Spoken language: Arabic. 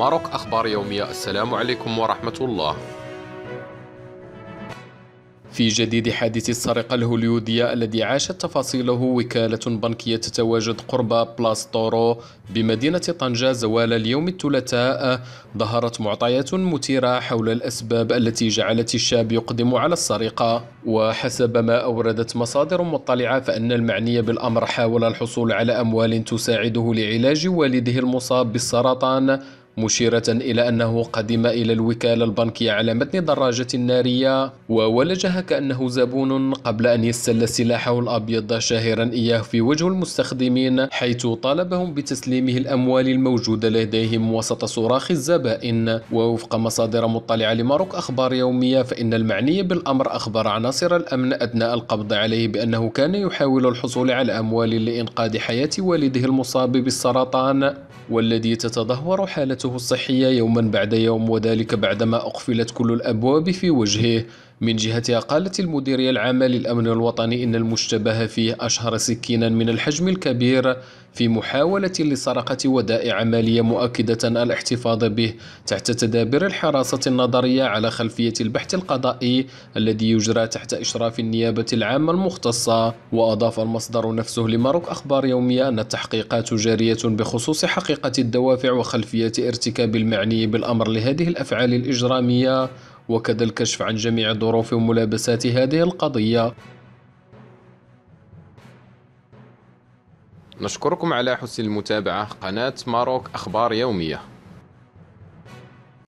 ماروك أخبار يومية السلام عليكم ورحمة الله في جديد حادث السرقة الهوليودية الذي عاشت تفاصيله وكالة بنكية تتواجد قرب بلاس تورو بمدينة طنجة زوال اليوم الثلاثاء ظهرت معطيات مثيرة حول الأسباب التي جعلت الشاب يقدم على السرقة وحسب ما أوردت مصادر مطلعة فإن المعني بالأمر حاول الحصول على أموال تساعده لعلاج والده المصاب بالسرطان مشيرة إلى أنه قدم إلى الوكالة البنكية على متن دراجة نارية وولجها كأنه زبون قبل أن يستل سلاحه الأبيض شاهرا إياه في وجه المستخدمين حيث طالبهم بتسليمه الأموال الموجودة لديهم وسط صراخ الزبائن ووفق مصادر مطلعة لماروك أخبار يومية فإن المعني بالأمر أخبر عناصر الأمن أثناء القبض عليه بأنه كان يحاول الحصول على أموال لإنقاذ حياة والده المصاب بالسرطان والذي تتدهور حالته حالته الصحية يوما بعد يوم وذلك بعدما أقفلت كل الأبواب في وجهه من جهتها قالت المديرية العامة للأمن الوطني إن المشتبه فيه أشهر سكينا من الحجم الكبير في محاولة لسرقة ودائع مالية مؤكدة الاحتفاظ به تحت تدابير الحراسة النظرية على خلفية البحث القضائي الذي يجرى تحت إشراف النيابة العامة المختصة وأضاف المصدر نفسه لماروك أخبار يومية أن التحقيقات جارية بخصوص حقيقة الدوافع وخلفية ارتكاب المعني بالأمر لهذه الأفعال الإجرامية وكذا الكشف عن جميع ظروف وملابسات هذه القضية نشكركم على حسن المتابعة قناة ماروك أخبار يومية